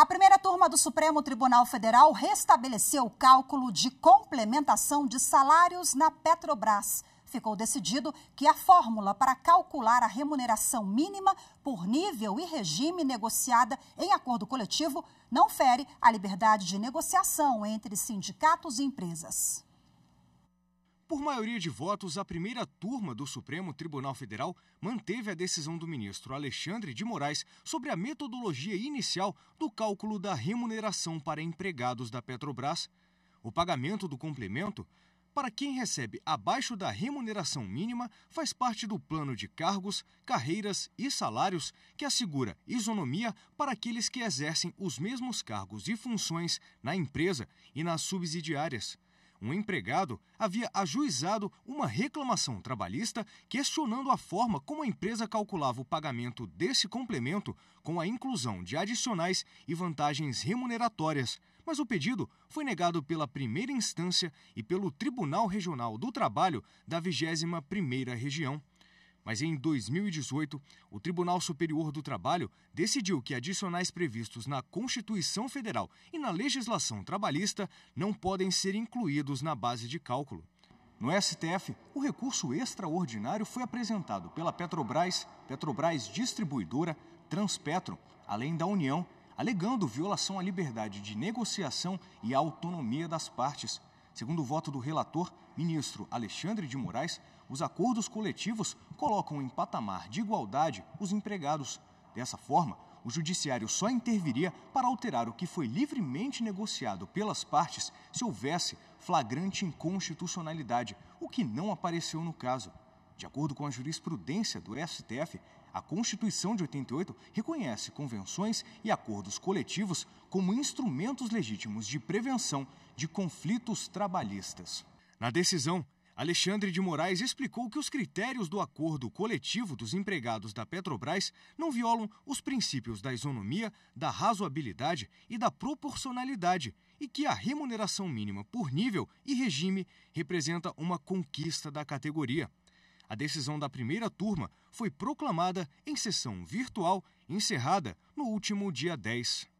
A primeira turma do Supremo Tribunal Federal restabeleceu o cálculo de complementação de salários na Petrobras. Ficou decidido que a fórmula para calcular a remuneração mínima por nível e regime negociada em acordo coletivo não fere a liberdade de negociação entre sindicatos e empresas. Por maioria de votos, a primeira turma do Supremo Tribunal Federal manteve a decisão do ministro Alexandre de Moraes sobre a metodologia inicial do cálculo da remuneração para empregados da Petrobras. O pagamento do complemento para quem recebe abaixo da remuneração mínima faz parte do plano de cargos, carreiras e salários que assegura isonomia para aqueles que exercem os mesmos cargos e funções na empresa e nas subsidiárias um empregado havia ajuizado uma reclamação trabalhista questionando a forma como a empresa calculava o pagamento desse complemento com a inclusão de adicionais e vantagens remuneratórias. Mas o pedido foi negado pela primeira instância e pelo Tribunal Regional do Trabalho da 21ª Região. Mas em 2018, o Tribunal Superior do Trabalho decidiu que adicionais previstos na Constituição Federal e na legislação trabalhista não podem ser incluídos na base de cálculo. No STF, o recurso extraordinário foi apresentado pela Petrobras, Petrobras Distribuidora, Transpetro, além da União, alegando violação à liberdade de negociação e à autonomia das partes. Segundo o voto do relator, ministro Alexandre de Moraes, os acordos coletivos colocam em patamar de igualdade os empregados. Dessa forma, o judiciário só interviria para alterar o que foi livremente negociado pelas partes se houvesse flagrante inconstitucionalidade, o que não apareceu no caso. De acordo com a jurisprudência do STF, a Constituição de 88 reconhece convenções e acordos coletivos como instrumentos legítimos de prevenção de conflitos trabalhistas. Na decisão, Alexandre de Moraes explicou que os critérios do acordo coletivo dos empregados da Petrobras não violam os princípios da isonomia, da razoabilidade e da proporcionalidade e que a remuneração mínima por nível e regime representa uma conquista da categoria. A decisão da primeira turma foi proclamada em sessão virtual encerrada no último dia 10.